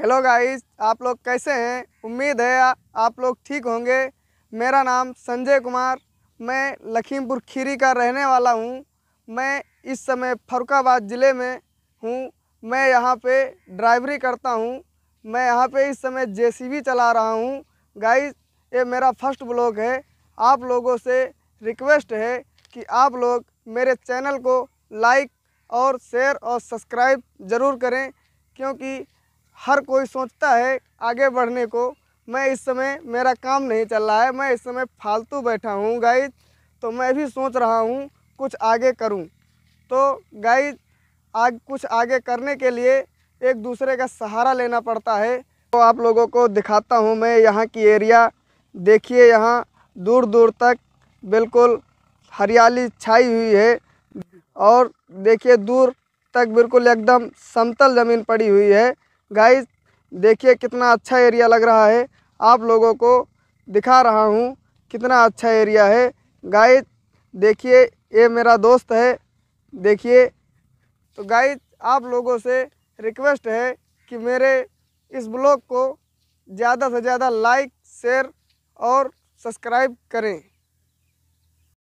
hello guys आप लोग कैसे हैं उम्मीद है आप लोग ठीक होंगे मेरा नाम संजय कुमार मैं लखीमपुर खीरी का रहने वाला हूं मैं इस समय फरुखाबाद ज़िले में हूं मैं यहां पे ड्राइवरी करता हूं मैं यहां पे इस समय जेसीबी चला रहा हूं गाइस ये मेरा फर्स्ट ब्लॉग है आप लोगों से रिक्वेस्ट है कि आप लोग मेरे चैनल को लाइक और शेयर और सब्सक्राइब ज़रूर करें क्योंकि हर कोई सोचता है आगे बढ़ने को मैं इस समय मेरा काम नहीं चल रहा है मैं इस समय फालतू बैठा हूँ गाइज तो मैं भी सोच रहा हूँ कुछ आगे करूँ तो गाइज आग कुछ आगे करने के लिए एक दूसरे का सहारा लेना पड़ता है तो आप लोगों को दिखाता हूँ मैं यहाँ की एरिया देखिए यहाँ दूर दूर तक बिल्कुल हरियाली छाई हुई है और देखिए दूर तक बिल्कुल एकदम समतल ज़मीन पड़ी हुई है गाइस देखिए कितना अच्छा एरिया लग रहा है आप लोगों को दिखा रहा हूँ कितना अच्छा एरिया है गाइस देखिए ये मेरा दोस्त है देखिए तो गाइस आप लोगों से रिक्वेस्ट है कि मेरे इस ब्लॉग को ज़्यादा से ज़्यादा लाइक शेयर और सब्सक्राइब करें